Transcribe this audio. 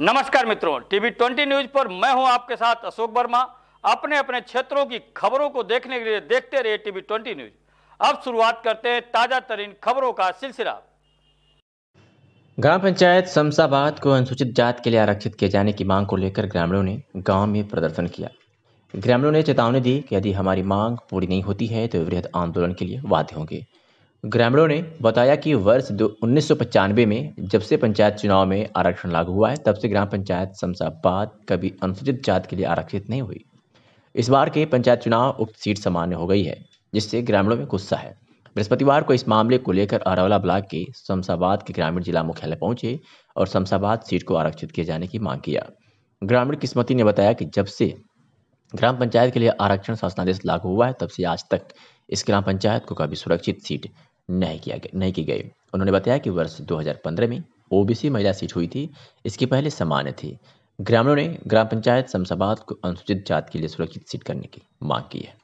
नमस्कार मित्रों TV twenty news पर मैं हूं आपके साथ अशोक वर्मा अपने अपने क्षेत्रों की खबरों को देखने के लिए देखते रहे टीवी ट्वेंटी न्यूज अब शुरुआत करते हैं ताजा तरीन खबरों का सिलसिला ग्राम पंचायत शमशाबाद को अनुसूचित जात के लिए आरक्षित किए जाने की मांग को लेकर ग्रामीणों ने गाँव में प्रदर्शन किया ग्रामीणों ने चेतावनी दी कि यदि हमारी मांग पूरी नहीं होती है तो वृहद आंदोलन के लिए बाध्य होंगे ग्रामीणों ने बताया कि वर्ष दो उन्नीस में जब से पंचायत चुनाव में आरक्षण लागू हुआ है तब से ग्राम पंचायत शमशाबाद कभी अनुसूचित जात के लिए आरक्षित नहीं हुई इस बार के पंचायत चुनाव उक्त सीट सामान्य हो गई है जिससे ग्रामीणों में गुस्सा है बृहस्पतिवार को इस मामले को लेकर अरावला ब्लॉक के शमशाबाद के ग्रामीण जिला मुख्यालय पहुंचे और शमशाबाद सीट को आरक्षित किए जाने की मांग किया ग्रामीण किस्मती ने बताया कि जब से ग्राम पंचायत के लिए आरक्षण शासनादेश लागू हुआ है तब से आज तक इस ग्राम पंचायत को कभी सुरक्षित सीट नहीं किया नहीं की गई उन्होंने बताया कि वर्ष 2015 में ओबीसी महिला सीट हुई थी इसकी पहले सामान्य थी ग्रामीणों ने ग्राम पंचायत समसभा को अनुसूचित जात के लिए सुरक्षित सीट करने की मांग की है